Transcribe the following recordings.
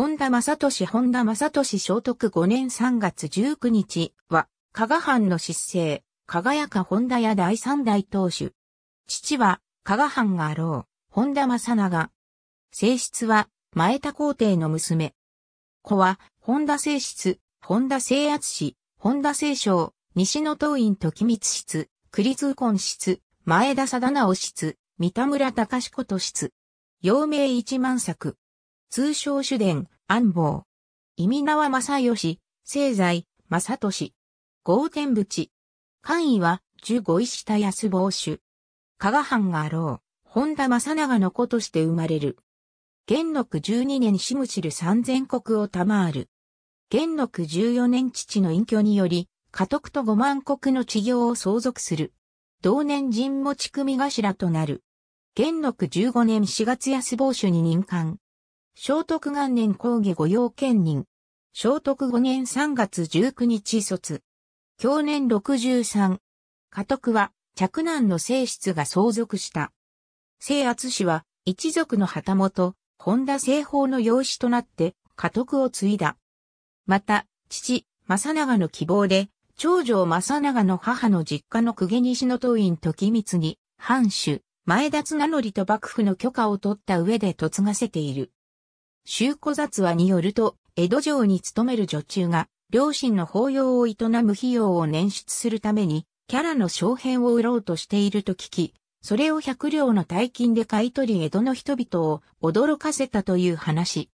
本田正俊本田正俊聖徳5年3月19日は、加賀藩の失勢、輝か本田屋第三代当主。父は、加賀藩があろう、本田正長。正室は、前田皇帝の娘。子は、本田正室、本田正厚氏、本田正章、西野東院時光室、栗通根室、前田貞直室、三田村隆子と室。陽明一万作。通称主伝、安房。意味縄正義、生在、正市。豪天淵。官位は、十五石田安坊主。加賀藩があろう、本田正長の子として生まれる。元禄十二年しむしる三千国を賜る。元禄十四年父の隠居により、家督と五万国の治業を相続する。同年人持ち組頭となる。元禄十五年四月安坊主に任官。聖徳元年講義御用兼任。聖徳5年3月19日卒。去年63。家督は、嫡男の性室が相続した。聖厚氏は、一族の旗本、本田聖法の養子となって、家督を継いだ。また、父、正長の希望で、長女正長の母の実家の公家西の党院時光に、藩主、前田綱則と幕府の許可を取った上で嫁がせている。周古雑話によると、江戸城に勤める女中が、両親の法要を営む費用を捻出するために、キャラの商編を売ろうとしていると聞き、それを百両の大金で買い取り江戸の人々を驚かせたという話。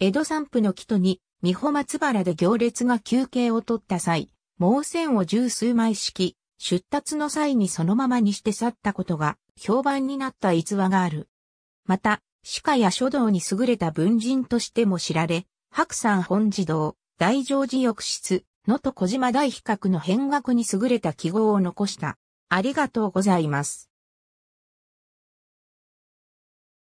江戸散布の木戸に、三保松原で行列が休憩を取った際、盲線を十数枚敷き、出立の際にそのままにして去ったことが評判になった逸話がある。また、歯科や書道に優れた文人としても知られ、白山本寺堂、大乗寺浴室、能登小島大比較の変額に優れた記号を残した。ありがとうございます。